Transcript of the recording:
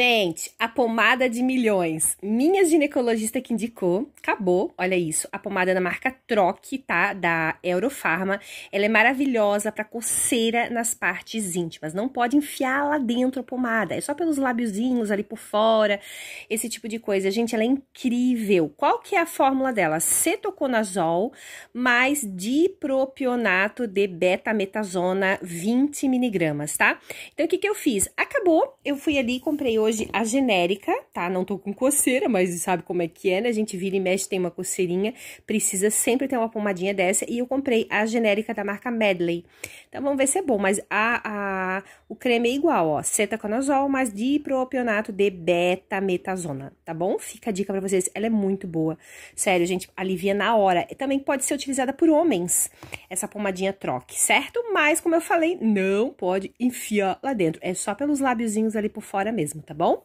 Gente, a pomada de milhões. Minha ginecologista que indicou, acabou, olha isso. A pomada da marca Troque, tá? Da Eurofarma. Ela é maravilhosa para coceira nas partes íntimas. Não pode enfiar lá dentro a pomada, é só pelos lábiozinhos ali por fora, esse tipo de coisa. Gente, ela é incrível. Qual que é a fórmula dela? Cetoconazol mais dipropionato de betametasona 20 miligramas, tá? Então, o que que eu fiz? Acabou, eu fui ali e comprei hoje a genérica, tá? Não tô com coceira, mas sabe como é que é, né? A gente vira e mexe, tem uma coceirinha, precisa sempre ter uma pomadinha dessa. E eu comprei a genérica da marca Medley. Então, vamos ver se é bom, mas a, a o creme é igual, ó, cetaconazol mais dipropionato de betametasona, tá bom? Fica a dica para vocês, ela é muito boa. Sério, gente, alivia na hora. E também pode ser utilizada por homens, essa pomadinha troque, certo? Mas, como eu falei, não pode enfiar lá dentro, é só pelos lábiozinhos ali por fora mesmo, tá bom?